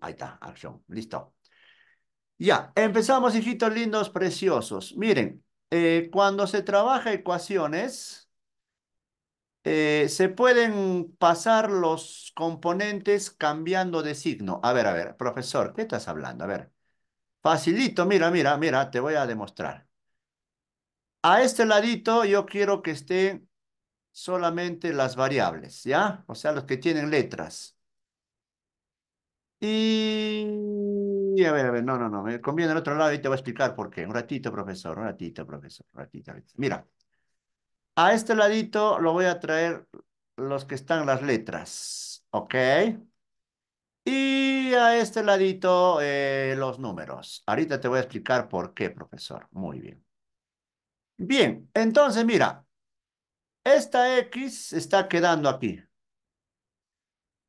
Ahí está, acción. Listo. Ya, empezamos, hijitos lindos, preciosos. Miren, eh, cuando se trabaja ecuaciones, eh, se pueden pasar los componentes cambiando de signo. A ver, a ver, profesor, ¿qué estás hablando? A ver. Facilito, mira, mira, mira, te voy a demostrar. A este ladito yo quiero que estén solamente las variables, ¿ya? O sea, los que tienen letras. Y a ver, a ver, no, no, no, me conviene al otro lado y te voy a explicar por qué. Un ratito, profesor, un ratito, profesor, un ratito. Mira, a este ladito lo voy a traer los que están las letras, ¿ok? Y a este ladito eh, los números. Ahorita te voy a explicar por qué, profesor. Muy bien. Bien, entonces mira, esta X está quedando aquí.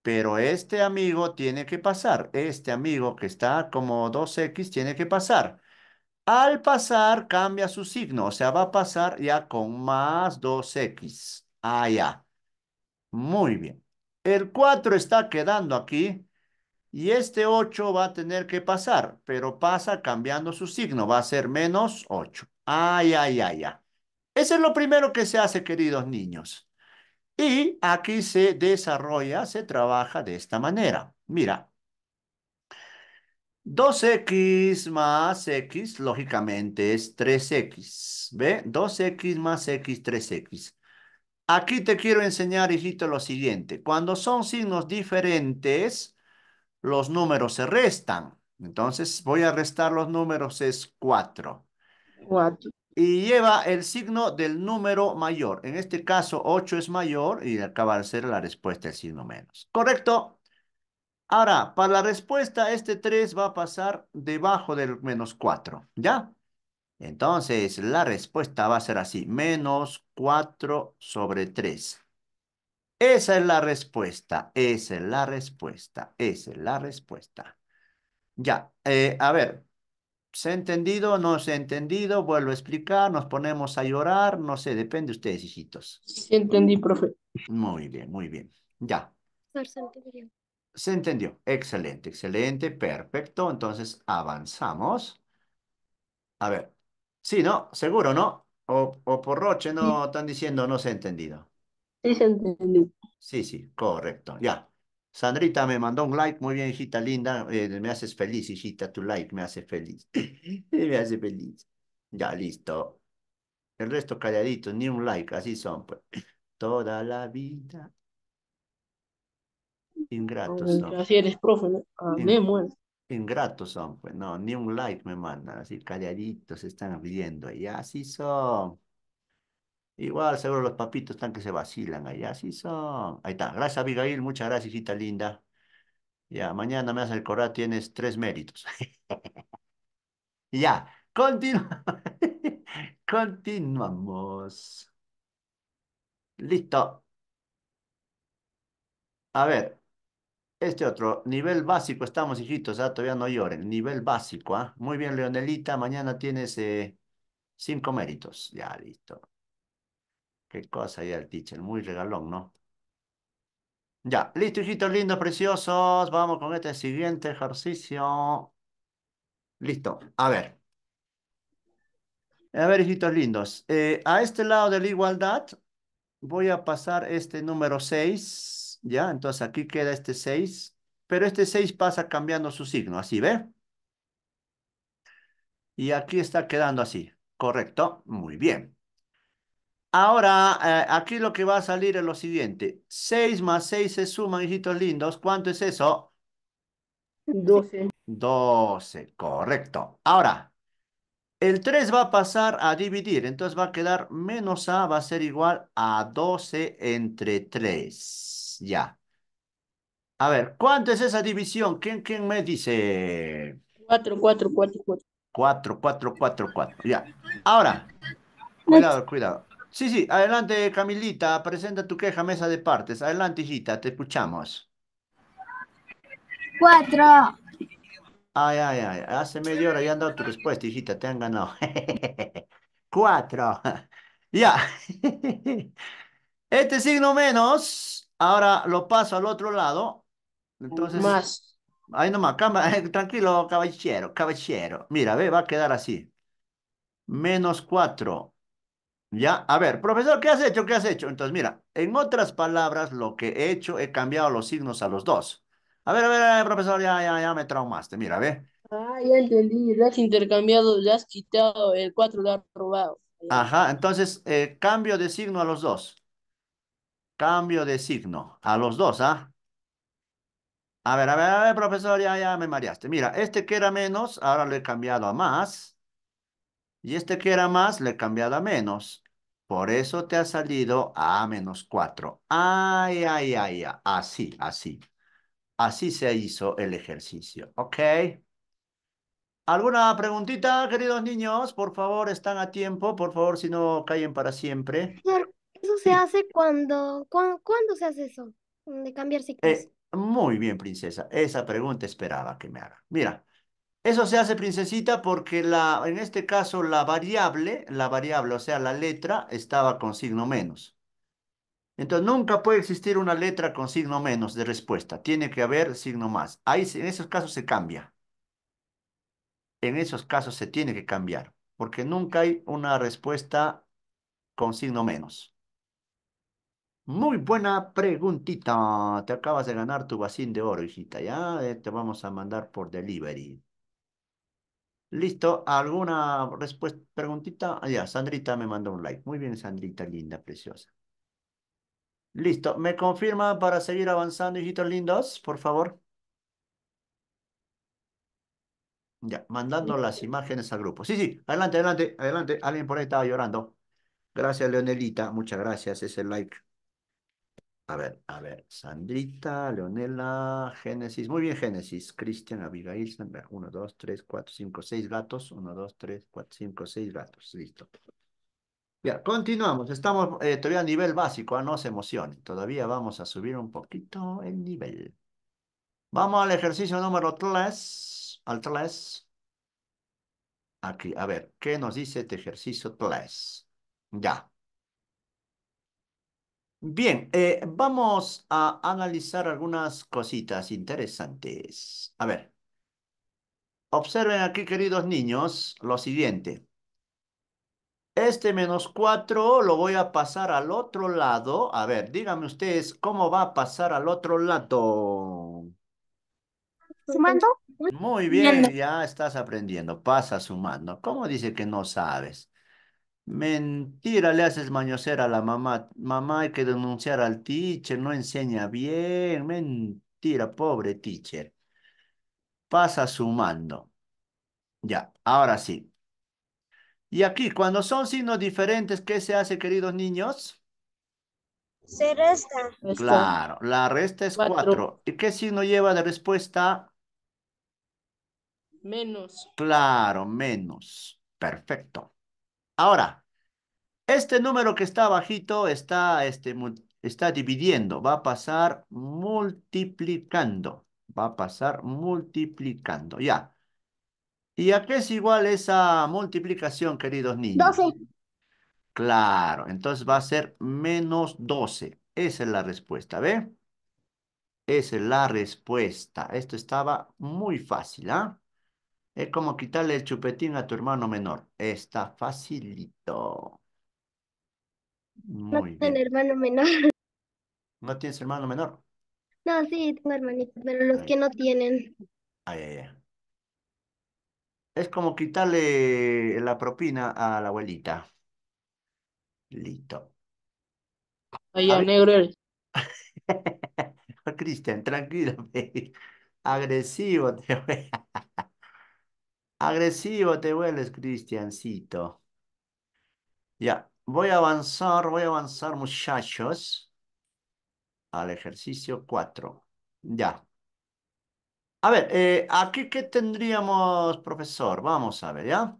Pero este amigo tiene que pasar. Este amigo que está como 2x tiene que pasar. Al pasar cambia su signo. O sea, va a pasar ya con más 2x. Ah, ya. Muy bien. El 4 está quedando aquí. Y este 8 va a tener que pasar, pero pasa cambiando su signo. Va a ser menos 8. Ay, ay, ay, ya. Eso es lo primero que se hace, queridos niños. Y aquí se desarrolla, se trabaja de esta manera. Mira, 2x más x, lógicamente, es 3x. ¿Ve? 2x más x, 3x. Aquí te quiero enseñar, hijito, lo siguiente. Cuando son signos diferentes, los números se restan. Entonces, voy a restar los números, es 4. 4 y lleva el signo del número mayor. En este caso, 8 es mayor y acaba de ser la respuesta el signo menos. ¿Correcto? Ahora, para la respuesta, este 3 va a pasar debajo del menos 4, ¿ya? Entonces, la respuesta va a ser así, menos 4 sobre 3. Esa es la respuesta, esa es la respuesta, esa es la respuesta. Ya, eh, a ver, se ha entendido, no se ha entendido, vuelvo a explicar, nos ponemos a llorar, no sé, depende de ustedes, hijitos. Sí, entendí, profe. Muy bien, muy bien. Ya. Se entendió. Excelente, excelente, perfecto. Entonces avanzamos. A ver. Sí, ¿no? Seguro, ¿no? O, o por Roche, ¿no? Están diciendo no se ha entendido. Sí, se entendió. Sí, sí, correcto. Ya. Sandrita me mandó un like, muy bien, hijita linda, eh, me haces feliz, hijita, tu like me hace feliz, me hace feliz. Ya, listo. El resto calladito, ni un like, así son, pues. Toda la vida. Ingratos mm, son. Así eres, profe, ¿no? Ah, ingratos son, pues, no, ni un like me mandan, así calladitos están viendo, y así son. Igual, seguro los papitos están que se vacilan allá, así son. Ahí está. Gracias, Abigail. Muchas gracias, hijita linda. Ya, mañana me vas el recordar, tienes tres méritos. ya, continuamos continuamos. Listo. A ver, este otro, nivel básico, estamos hijitos, ah, todavía no lloren, nivel básico. ¿ah? Muy bien, Leonelita, mañana tienes eh, cinco méritos. Ya, listo. Qué cosa ya el teacher, muy regalón, ¿no? Ya, listo, hijitos lindos, preciosos. Vamos con este siguiente ejercicio. Listo, a ver. A ver, hijitos lindos. Eh, a este lado de la igualdad voy a pasar este número 6, ¿ya? Entonces aquí queda este 6, pero este 6 pasa cambiando su signo, así, ¿ve? Y aquí está quedando así, ¿correcto? Muy bien. Ahora, eh, aquí lo que va a salir es lo siguiente. 6 más 6 se suman, hijitos lindos. ¿Cuánto es eso? 12. 12, correcto. Ahora, el 3 va a pasar a dividir, entonces va a quedar menos A va a ser igual a 12 entre 3. Ya. A ver, ¿cuánto es esa división? ¿Quién, quién me dice? 4, 4, 4, 4. 4, 4, 4, 4. Ya. Ahora, cuidado, cuidado. Sí, sí, adelante Camilita, presenta tu queja, mesa de partes. Adelante, hijita, te escuchamos. Cuatro. Ay, ay, ay, hace media hora ya han dado tu respuesta, hijita, te han ganado. Cuatro. Ya. Este signo menos, ahora lo paso al otro lado. Entonces, más. Ahí nomás, tranquilo, caballero, caballero. Mira, ve, va a quedar así. Menos cuatro ya, a ver, profesor, ¿qué has hecho? ¿Qué has hecho? Entonces, mira, en otras palabras, lo que he hecho, he cambiado los signos a los dos. A ver, a ver, a ver profesor, ya, ya, ya me traumaste, mira, ver. Ah, ya entendí, lo has intercambiado, le has quitado el cuatro lo has robado. Ajá, entonces, eh, cambio de signo a los dos. Cambio de signo a los dos, ¿ah? A ver, a ver, a ver, profesor, ya, ya me mareaste. Mira, este que era menos, ahora lo he cambiado a más y este que era más le he cambiado a menos. Por eso te ha salido a menos 4. Ay, ay, ay, ay, así, así. Así se hizo el ejercicio, ¿ok? ¿Alguna preguntita, queridos niños? Por favor, están a tiempo, por favor, si no callen para siempre. Eso se hace cuando, ¿cuándo se hace eso? De cambiar ciclos. Eh, muy bien, princesa. Esa pregunta esperaba que me haga. Mira, eso se hace, princesita, porque en este caso la variable, la variable, o sea, la letra, estaba con signo menos. Entonces, nunca puede existir una letra con signo menos de respuesta. Tiene que haber signo más. Ahí, en esos casos se cambia. En esos casos se tiene que cambiar, porque nunca hay una respuesta con signo menos. Muy buena preguntita. Te acabas de ganar tu vasín de oro, hijita. Ya eh, te vamos a mandar por delivery. Listo, ¿alguna respuesta, preguntita? Ah, ya, Sandrita me mandó un like. Muy bien, Sandrita, linda, preciosa. Listo, ¿me confirma para seguir avanzando, hijitos lindos? Por favor. Ya, mandando las imágenes al grupo. Sí, sí, adelante, adelante, adelante. Alguien por ahí estaba llorando. Gracias, Leonelita. Muchas gracias. Ese like a ver, a ver, Sandrita, Leonela, Génesis. Muy bien, Génesis. Cristian, Abigail, 1, 2, 3, 4, 5, 6 gatos. 1, 2, 3, 4, 5, 6 gatos. Listo. Bien, continuamos. Estamos eh, todavía a nivel básico, ¿ah? no se emocionen. Todavía vamos a subir un poquito el nivel. Vamos al ejercicio número 3. Al 3. Aquí, a ver, ¿qué nos dice este ejercicio 3? Ya. Bien, eh, vamos a analizar algunas cositas interesantes. A ver, observen aquí, queridos niños, lo siguiente. Este menos 4 lo voy a pasar al otro lado. A ver, díganme ustedes, ¿cómo va a pasar al otro lado? Sumando. Muy bien, ya estás aprendiendo. Pasa sumando. ¿Cómo dice que no sabes? Mentira, le haces mañosear a la mamá. Mamá, hay que denunciar al teacher, no enseña bien. Mentira, pobre teacher. Pasa sumando. Ya, ahora sí. Y aquí, cuando son signos diferentes, ¿qué se hace, queridos niños? Se resta. Claro, la resta es cuatro. ¿Y qué signo lleva de respuesta? Menos. Claro, menos. Perfecto. Ahora, este número que está bajito está, este, está dividiendo, va a pasar multiplicando, va a pasar multiplicando, ya. ¿Y a qué es igual esa multiplicación, queridos niños? 12. Claro, entonces va a ser menos 12. Esa es la respuesta, ¿ve? Esa es la respuesta. Esto estaba muy fácil, ¿ah? Es como quitarle el chupetín a tu hermano menor. Está facilito. Muy no tengo hermano menor. ¿No tienes hermano menor? No, sí, tengo hermanito, pero los que no tienen. Ay, ay, ay. Es como quitarle la propina a la abuelita. Listo. Oye, negro Cristian, tranquilo, baby. agresivo te voy a... Agresivo te vuelves, Cristiancito. Ya, voy a avanzar, voy a avanzar, muchachos, al ejercicio 4. Ya. A ver, eh, aquí qué tendríamos, profesor. Vamos a ver, ¿ya?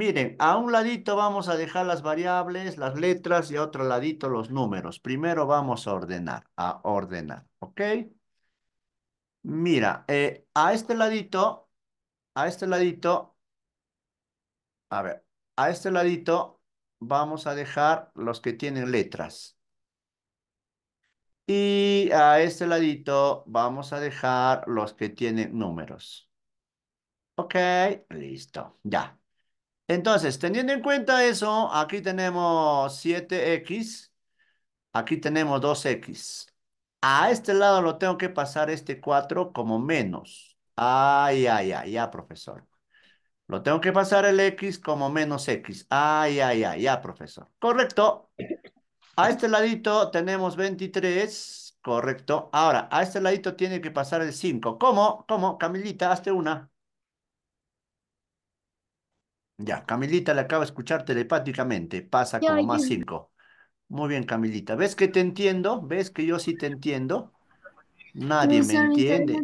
Miren, a un ladito vamos a dejar las variables, las letras y a otro ladito los números. Primero vamos a ordenar, a ordenar, ¿ok? Mira, eh, a este ladito a este ladito, a ver, a este ladito vamos a dejar los que tienen letras. Y a este ladito vamos a dejar los que tienen números. Ok, listo, ya. Entonces, teniendo en cuenta eso, aquí tenemos 7x, aquí tenemos 2x. A este lado lo tengo que pasar este 4 como menos. Ay, ay, ay, ya, profesor. Lo tengo que pasar el X como menos X. Ay, ay, ay, ya, profesor. Correcto. A este ladito tenemos 23, correcto. Ahora, a este ladito tiene que pasar el 5. ¿Cómo? ¿Cómo? Camilita, hazte una. Ya, Camilita le acaba de escuchar telepáticamente. Pasa como más 5. Muy bien, Camilita. ¿Ves que te entiendo? ¿Ves que yo sí te entiendo? Nadie me entiende.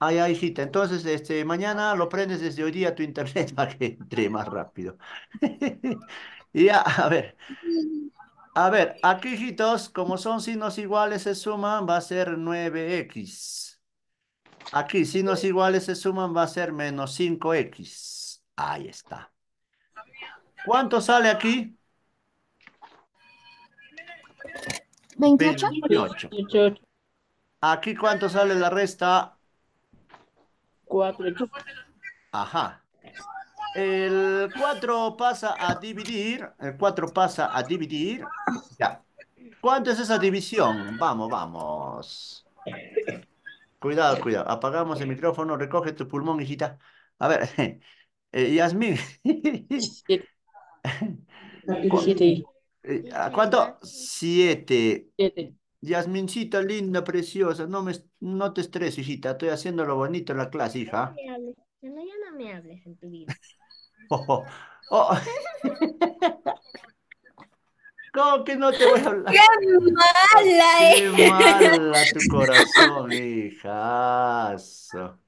Ay, ay, hijita. Entonces, este, mañana lo prendes desde hoy día tu internet para que entre más rápido. ya, a ver. A ver, aquí, hijitos, como son signos iguales, se suman, va a ser 9x. Aquí, signos iguales se suman, va a ser menos 5x. Ahí está. ¿Cuánto sale aquí? 28. Aquí cuánto sale la resta? 4. Ajá. El 4 pasa a dividir. El 4 pasa a dividir. Ya. ¿Cuánto es esa división? Vamos, vamos. Cuidado, cuidado. Apagamos el micrófono. Recoge tu pulmón, hijita. A ver, eh, Yasmín. Eh, ¿A cuánto? Siete. Siete. Yasmincita linda, preciosa, no, me, no te estreses, hijita, estoy haciendo lo bonito en la clase, hija. No, no ya no me hables en tu vida. Oh, oh. oh, ¿Cómo que no te voy a hablar? ¡Qué mala eh! ¡Qué mala tu corazón, hijazo!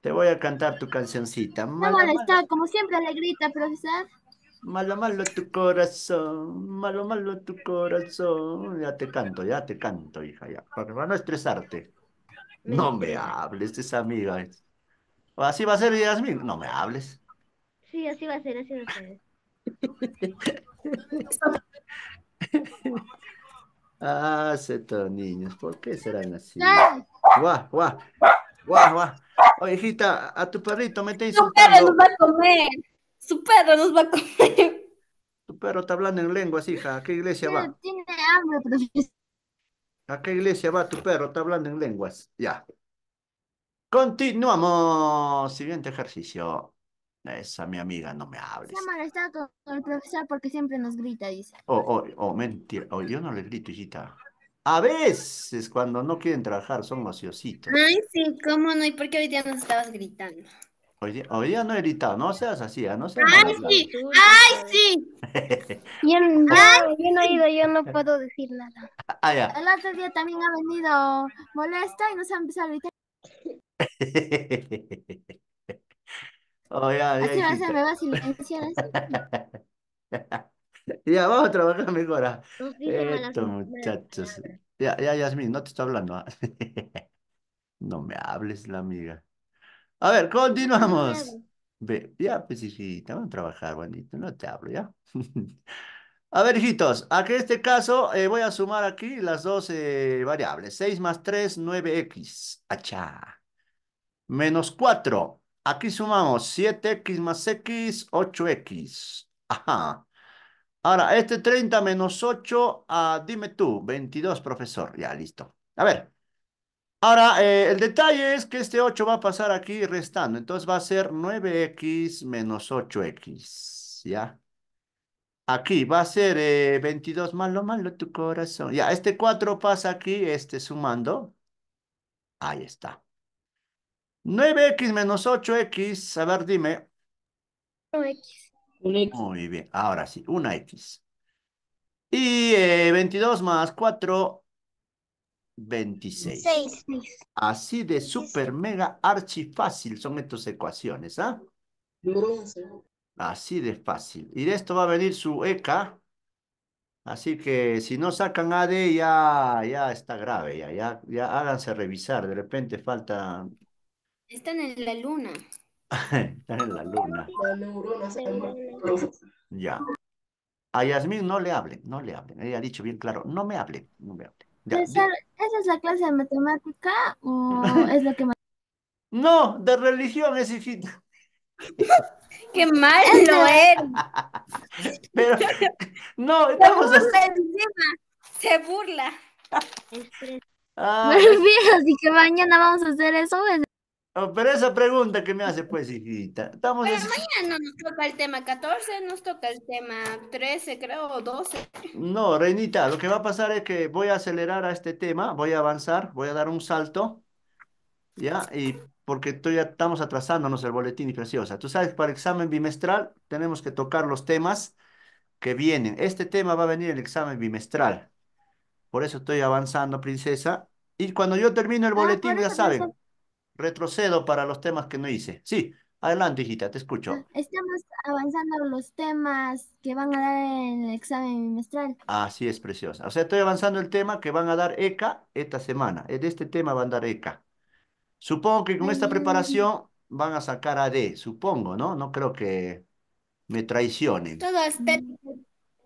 Te voy a cantar tu cancioncita. Mala, no como siempre alegrita profesor. Malo, malo tu corazón, malo, malo tu corazón. Ya te canto, ya te canto, hija, ya. Para no estresarte. No me hables, esa amiga. Así va a ser, Yasmin. No me hables. Sí, así va a ser, así va a ser. ah, estos niños, ¿por qué serán así? Ah. Guau, guau, guau, guau. Oye, hijita, a tu perrito me te No, tu perro nos va a comer. Tu perro está hablando en lenguas, hija. ¿A qué iglesia va? Tiene hambre, profesor. ¿A qué iglesia va tu perro? Está hablando en lenguas. Ya. Continuamos. Siguiente ejercicio. Esa mi amiga, no me hables. Se ha molestado con el profesor porque siempre nos grita, dice. Oh, oh, oh, mentira. Oh, yo no le grito, hijita. A veces, cuando no quieren trabajar, son ociositos. Ay, sí, cómo no. ¿Y por qué hoy día nos estabas gritando? Hoy día, hoy no he gritado, no seas así, ¿ah? no seas ¡Ay, sí! ¡Ay, sí! yo, no, yo no ido, yo no puedo decir nada. Ah, El otro día también ha venido molesta y nos ha empezado a gritar. oh, ya, ya, así a, me va a silenciar. Así. ya, vamos a trabajar mejor. ¿ah? Esto, muchachos. Ya, ya, Yasmin, no te estoy hablando. no me hables, la amiga. A ver, continuamos. ya, pues hijita, vamos a trabajar, bonito, no te hablo, ¿ya? a ver, hijitos, aquí en este caso eh, voy a sumar aquí las dos variables. 6 más 3, 9x. Achá. Menos 4. Aquí sumamos 7x más x, 8x. Ajá. Ahora, este 30 menos 8, ah, dime tú, 22, profesor. Ya, listo. A ver. Ahora, eh, el detalle es que este 8 va a pasar aquí restando, entonces va a ser 9x menos 8x, ¿ya? Aquí va a ser 22 eh, malo, malo tu corazón. Ya, este 4 pasa aquí, este sumando. Ahí está. 9x menos 8x, a ver, dime. 1 x. x. Muy bien, ahora sí, 1 x. Y 22 eh, más 4 26. Así de súper mega archi fácil son estas ecuaciones, ¿ah? Así de fácil. Y de esto va a venir su ECA. Así que si no sacan AD ya, ya está grave, ya, ya, háganse revisar, de repente falta... Están en la luna. Están en la luna. Ya. A Yasmín no le hablen, no le hablen. Ella ha dicho bien claro, no me hablen, no me hablen. ¿Esa, es la clase de matemática o es lo que más... No, de religión es difícil. Qué malo es! Pero no, estamos se burla se burla. Ah, Me refiero, así que mañana vamos a hacer eso. Oh, pero esa pregunta que me hace, pues, hijita. Estamos pero mañana no nos toca el tema 14, nos toca el tema 13, creo, o 12. No, Reinita, lo que va a pasar es que voy a acelerar a este tema, voy a avanzar, voy a dar un salto, ¿ya? Y porque todavía estamos atrasándonos el boletín y preciosa. Tú sabes, para el examen bimestral tenemos que tocar los temas que vienen. Este tema va a venir el examen bimestral. Por eso estoy avanzando, princesa. Y cuando yo termino el ah, boletín, ya saben retrocedo para los temas que no hice. Sí, adelante, hijita, te escucho. Ah, estamos avanzando los temas que van a dar en el examen bimestral. Así es, preciosa. O sea, estoy avanzando el tema que van a dar ECA esta semana. De este tema van a dar ECA. Supongo que con esta mm. preparación van a sacar AD, supongo, ¿no? No creo que me traicionen. Todo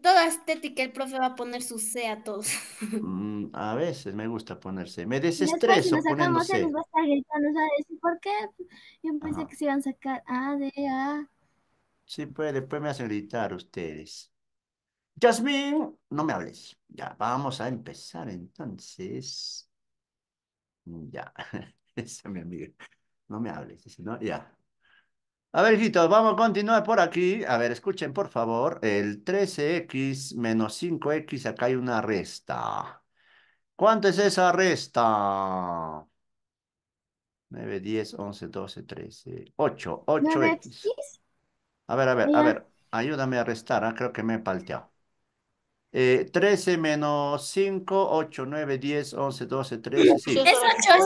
toda estética el profe va a poner su C a todos. Mm, a veces me gusta ponerse. Me desestreso Después, C. Nos va a estar gritando, ¿sabes? ¿Por qué? Yo pensé que se iban a sacar A, D, A. Sí, pues después me hacen gritar ustedes. Jasmine, no me hables. Ya, vamos a empezar entonces. Mm, ya, esa es mi amiga. No me hables. No, ya. A ver, hijitos, vamos a continuar por aquí. A ver, escuchen, por favor. El 13x menos 5x, acá hay una resta. ¿Cuánto es esa resta? 9, 10, 11, 12, 13, 8, 8x. A ver, a ver, a ver. Ayúdame a restar, ¿ah? creo que me he palteado. Eh, 13 menos 5, 8, 9, 10, 11, 12, 13, sí. es 8.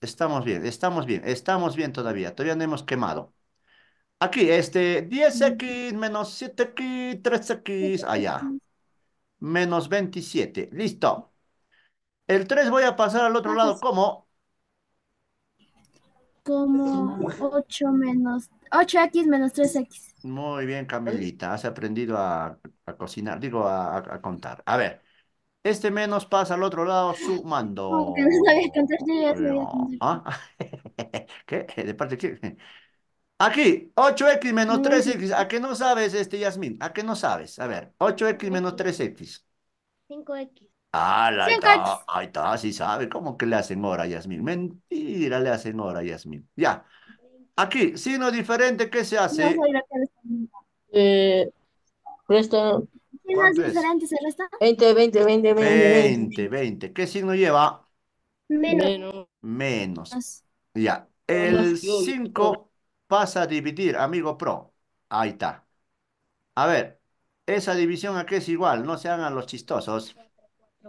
Estamos bien, estamos bien, estamos bien todavía. Todavía no hemos quemado. Aquí, este, 10x menos 7x, 3x, allá. Menos 27, listo. El 3 voy a pasar al otro ah, lado, pues. como. Como 8 menos, 8x menos 3x. Muy bien, Camilita, has aprendido a, cocinar, digo, a, contar. A ver, este menos pasa al otro lado sumando. no sabía contar, ¿Ah? ¿Qué? ¿De parte de quién? Aquí, 8x menos 3x. ¿A qué no sabes, este Yasmín. ¿A qué no sabes? A ver, 8x menos 3x. 5x. Ah, la, ahí, está, ahí está, sí sabe. ¿Cómo que le hacen hora a Yasmin? Mentira, le hacen hora a Yasmin. Ya. Aquí, signo diferente, ¿qué se hace? No eh, resta. diferente se resta? 20, 20, 20, 20, 20. 20, ¿Qué signo lleva? Menos. Menos. Ya. El 5 vas a dividir, amigo pro. Ahí está. A ver, esa división aquí es igual, no se hagan los chistosos.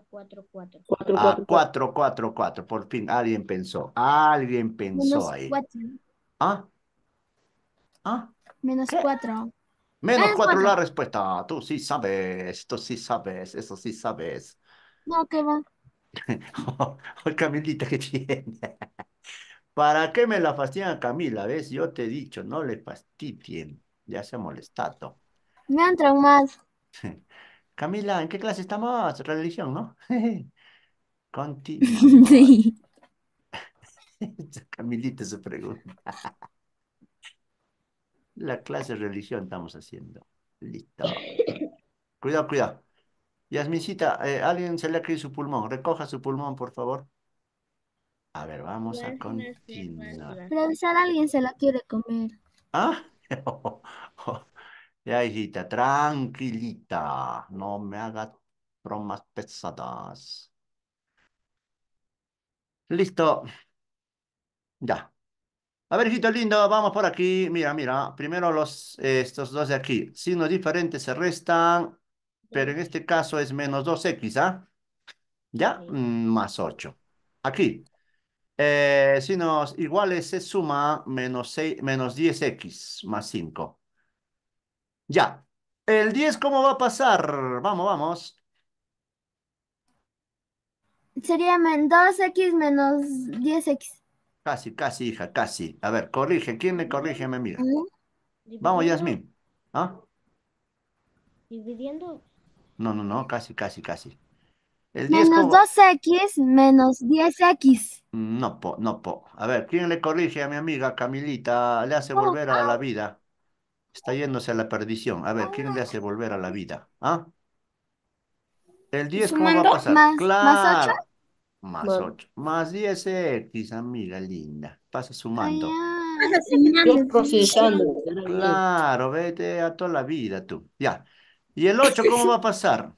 Cuatro, 4, 4. 4, 4, 4. Por fin, alguien pensó. Alguien pensó Menos ahí. Cuatro. ¿Ah? ¿Ah? Menos 4. Menos 4 ah, la respuesta. Tú sí sabes, tú sí sabes, eso sí sabes. No, qué va. Oye, Camilita que tiene. ¿Para qué me la fastidian a Camila? ¿Ves? Yo te he dicho, no le fastidien. Ya se ha molestado. Me han traumado. Camila, ¿en qué clase estamos? Religión, ¿no? conti Camilita se pregunta. La clase religión estamos haciendo. Listo. Cuidado, cuidado. Yasmincita, eh, alguien se le ha caído su pulmón. Recoja su pulmón, por favor. A ver, vamos a continuar. a alguien se la quiere comer. ¿Ah? Oh, ya, hijita, tranquilita. No me haga bromas pesadas. Listo. Ya. A ver, hijito lindo, vamos por aquí. Mira, mira. Primero los, estos dos de aquí. Signos diferentes se restan, pero en este caso es menos 2x, ¿ah? ¿Ya? Mm, más 8. Aquí. Eh, si nos iguales se suma menos, 6, 10x más 5. Ya. ¿El 10 cómo va a pasar? Vamos, vamos. Sería 2x menos 10x. Casi, casi, hija, casi. A ver, corrige. ¿Quién me corrige? Me mira. Vamos, Yasmin. ¿Ah? Dividiendo. No, no, no, casi, casi, casi. Menos 2x menos 10x. No po, no po. A ver, ¿quién le corrige a mi amiga Camilita? Le hace volver a la vida. Está yéndose a la perdición. A ver, ¿quién le hace volver a la vida? ¿Ah? El 10, ¿cómo va a pasar? Más, claro. 8. Más 8. Más 10x, amiga linda. Pasa sumando. Pasa sumando. Claro, vete a toda la vida tú. Ya. ¿Y el 8 cómo va a pasar?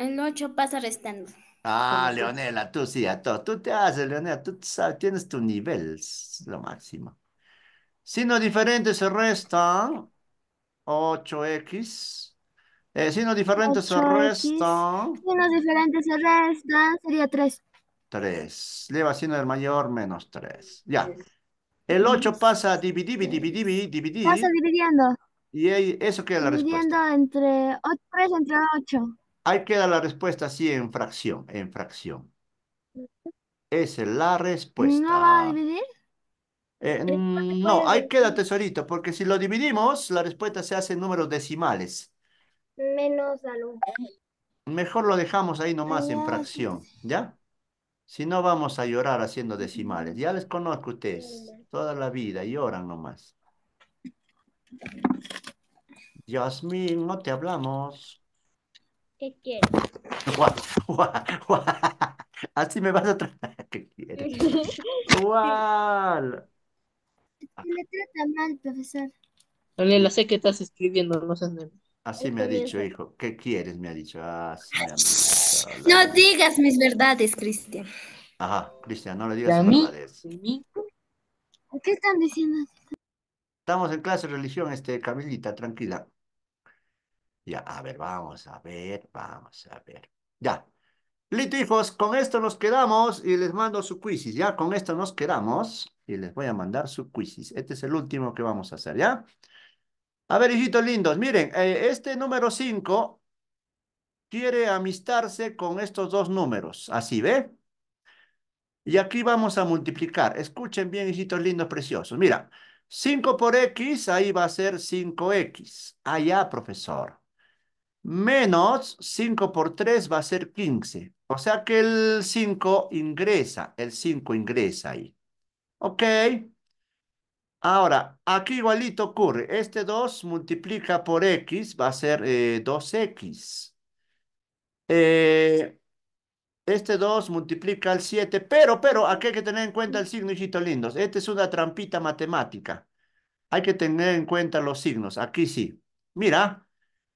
El 8 pasa restando. Ah, Leonela, tú sí, a todo. Tú te haces, Leonela, tú sabes, tienes tu nivel, lo máximo. Signos diferentes se restan. 8x. Eh, signos diferentes se restan. Signos diferentes se restan, sería 3. 3. Lleva signo del mayor menos 3. Ya. El 8 pasa dividir, dividir, dividir, Pasa dividiendo. Y eso queda la respuesta. Dividiendo entre 3 entre 8. Ahí queda la respuesta así en fracción, en fracción. Esa es la respuesta. ¿No va a dividir? Eh, mm, no, ahí queda tesorito, porque si lo dividimos, la respuesta se hace en números decimales. Menos alumno. Mejor lo dejamos ahí nomás en fracción, ¿ya? Si no, vamos a llorar haciendo decimales. Ya les conozco ustedes, toda la vida, lloran nomás. Yasmin, no te hablamos. ¿Qué quieres? Así me vas a tratar. ¿Qué quieres? Se me trata mal, profesor. Daniela, sé que estás escribiendo, no seas Así me ha dicho, hijo. ¿Qué quieres? Me ha dicho. Ah, no digas mis verdades, Cristian. Ajá, Cristian, no le digas mis verdades. ¿Qué están diciendo? Estamos en clase de religión, este, Camilita, tranquila. Ya, a ver, vamos a ver, vamos a ver. Ya. Listo, hijos, con esto nos quedamos y les mando su quizis. Ya, con esto nos quedamos y les voy a mandar su quizis. Este es el último que vamos a hacer, ¿ya? A ver, hijitos lindos, miren, eh, este número 5 quiere amistarse con estos dos números. Así, ¿ve? Y aquí vamos a multiplicar. Escuchen bien, hijitos lindos, preciosos. Mira, 5 por X, ahí va a ser 5X. Allá, ah, profesor menos 5 por 3 va a ser 15. O sea que el 5 ingresa, el 5 ingresa ahí. ¿Ok? Ahora, aquí igualito ocurre. Este 2 multiplica por x, va a ser 2x. Eh, eh, este 2 multiplica al 7, pero, pero, aquí hay que tener en cuenta el signo, hijito lindos. Esta es una trampita matemática. Hay que tener en cuenta los signos. Aquí sí. Mira,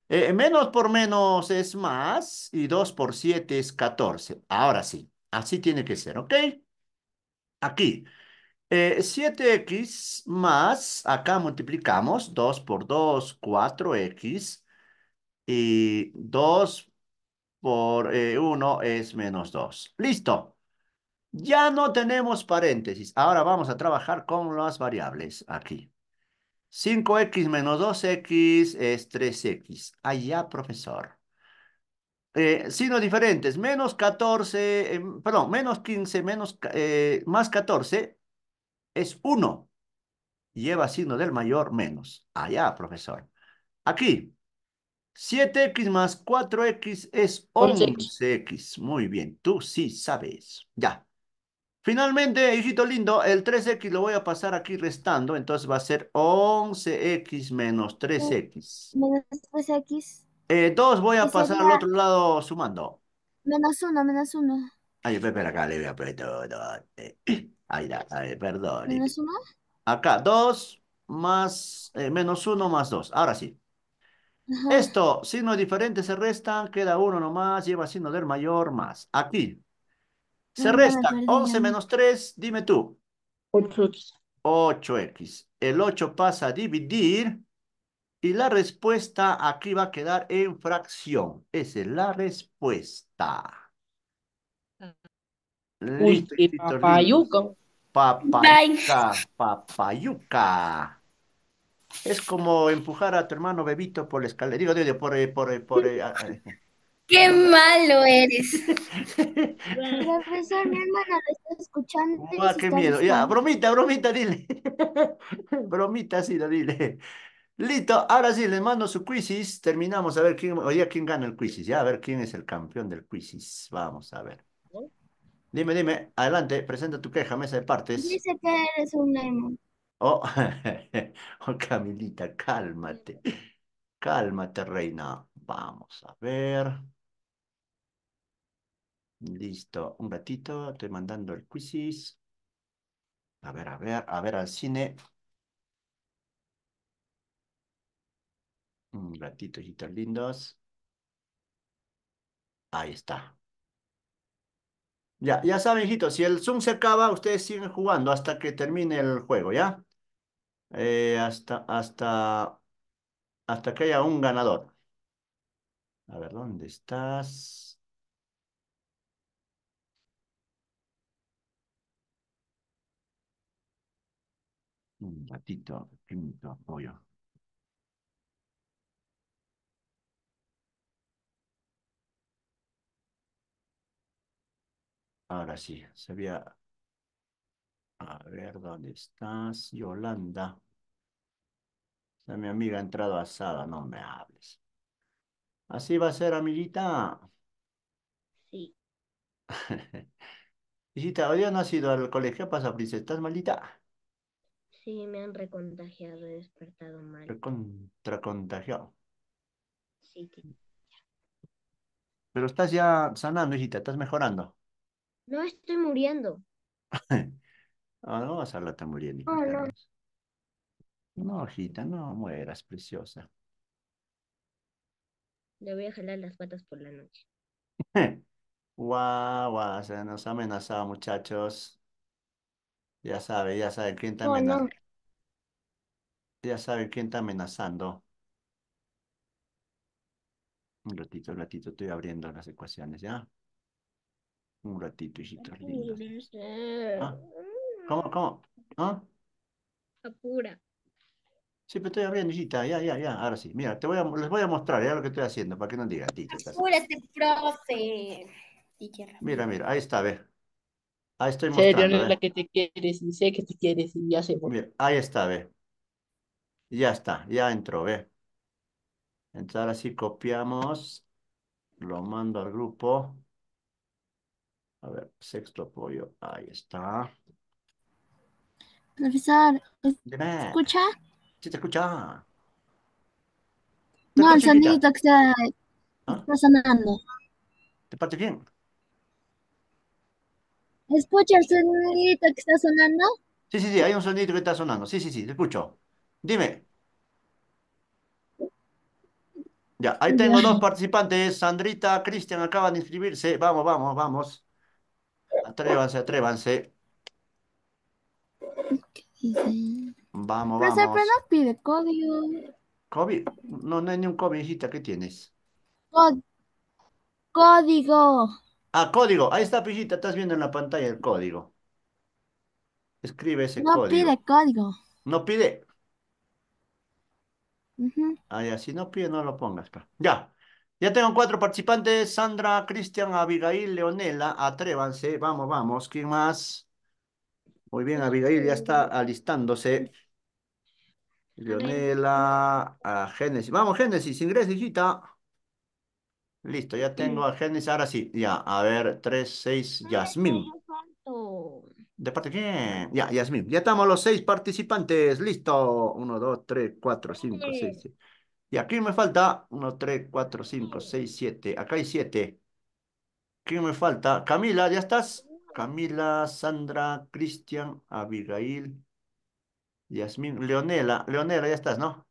eh, menos por menos es más y 2 por 7 es 14. Ahora sí, así tiene que ser, ¿ok? Aquí, 7x eh, más, acá multiplicamos 2 por 2, 4x y 2 por 1 eh, es menos 2. Listo. Ya no tenemos paréntesis. Ahora vamos a trabajar con las variables aquí. 5x menos 2x es 3x. Allá, profesor. Eh, signos diferentes. Menos 14, eh, perdón, menos 15, menos, eh, más 14 es 1. Lleva signo del mayor menos. Allá, profesor. Aquí, 7x más 4x es 11x. Muy bien, tú sí sabes. Ya. Finalmente, hijito lindo, el 3x lo voy a pasar aquí restando, entonces va a ser 11x menos 3x. Menos 3x. 2 eh, voy a pasar al otro lado sumando. Menos 1, menos 1. Ay, espera acá, le voy a apretar. Eh, ahí da, ahí, perdón. Eh. ¿Menos 1? Acá, 2 más, menos 1 más 2. Ahora sí. Esto, signos diferentes se restan, queda uno nomás, lleva signo del mayor más. Aquí, se resta. 11 menos 3, dime tú. 8x. 8x. El 8 pasa a dividir y la respuesta aquí va a quedar en fracción. Esa es la respuesta. papayuca. Papayuca, Es como empujar a tu hermano bebito por la escalera. Digo, por, eh, por, eh, por, por eh, ¡Qué malo eres! Profesor, mi hermana lo está escuchando. Ah, qué miedo. Ya, bromita, bromita, dile. bromita, sí, dile. Listo, ahora sí, les mando su quizis. Terminamos a ver quién, oye, quién gana el quizis. Ya, a ver quién es el campeón del quizis. Vamos a ver. Dime, dime, adelante, presenta tu queja, mesa de partes. Dice que eres un nemo. Oh, oh Camilita, cálmate. Cálmate, reina. Vamos a ver. Listo, un ratito, estoy mandando el quizis. A ver, a ver, a ver al cine. Un ratito, hijitos lindos. Ahí está. Ya, ya saben, hijitos, si el Zoom se acaba, ustedes siguen jugando hasta que termine el juego, ¿ya? Eh, hasta, hasta, hasta que haya un ganador. A ver, ¿dónde estás? Un ratito, un minuto, Ahora sí, se había... A ver, ¿dónde estás? Yolanda. Esa mi amiga ha entrado asada, no me hables. Así va a ser, amiguita. Sí. Hijita, hoy día no has ido al colegio, pasa, princesa, ¿estás maldita. Sí, me han recontagiado, he despertado mal. Recontracontagiado. Sí, que... Pero estás ya sanando, hijita, estás mejorando. No estoy muriendo. no, ah, no vas a hablar muriendo. no. no, hijita, no mueras, preciosa. Le voy a jalar las patas por la noche. Guau, guau, se nos ha amenazado, muchachos. Ya sabe, ya sabe quién está amenazando. Ya sabe quién está amenazando. Un ratito, un ratito, estoy abriendo las ecuaciones, ¿ya? Un ratito, hijitos lindos. ¿Ah? cómo? cómo ¿Ah? Apura. Sí, pero estoy abriendo, hijita. Ya, ya, ya. Ahora sí. Mira, te voy les voy a mostrar ya lo que estoy haciendo, para que no digan, Apúrate, este profe. Mira, mira, ahí está, ve. Ahí estoy mostrando. Serio, no es la que te quieres y sé que te quieres y ya se Bien, ahí está, ve. Ya está, ya entró, ve. Entonces ahora sí copiamos, lo mando al grupo. A ver, sexto apoyo, ahí está. Profesor, ¿escucha? Sí, te escucha. No, el sonido que está, ¿Ah? está sonando. ¿Te parece bien? ¿Escucha el sonido que está sonando? Sí, sí, sí, hay un sonido que está sonando. Sí, sí, sí, te escucho. Dime. Ya, ahí tengo dos participantes. Sandrita, Cristian, acaban de inscribirse. Vamos, vamos, vamos. Atrévanse, atrévanse. Vamos, vamos. pero no pide código. No, no hay ni un COVID, hijita. ¿Qué tienes? código. Ah, código. Ahí está, Pillita. Estás viendo en la pantalla el código. Escribe ese código. No pide código. No pide. Ah, ya. Si no pide, no lo pongas. Ya. Ya tengo cuatro participantes. Sandra, Cristian, Abigail, Leonela. Atrévanse. Vamos, vamos. ¿Quién más? Muy bien, Abigail ya está alistándose. Leonela, a Génesis. Vamos, Génesis, ingresa, hijita. Listo, ya tengo a Génesis. Ahora sí, ya, a ver, 3, 6, ah, Yasmín. ¿De parte quién? Ya, Yasmín. Ya estamos los 6 participantes. Listo. 1, 2, 3, 4, 5, 6, 7. Y aquí me falta 1, 3, 4, 5, 6, 7. Acá hay 7. ¿Qué me falta? Camila, ¿ya estás? Camila, Sandra, Cristian, Abigail, Yasmín, Leonela. Leonela, ya estás, ¿no?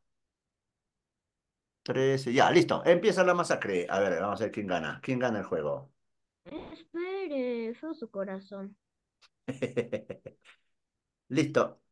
13. Ya, listo. Empieza la masacre. A ver, vamos a ver quién gana. ¿Quién gana el juego? Espere, fue su corazón. listo.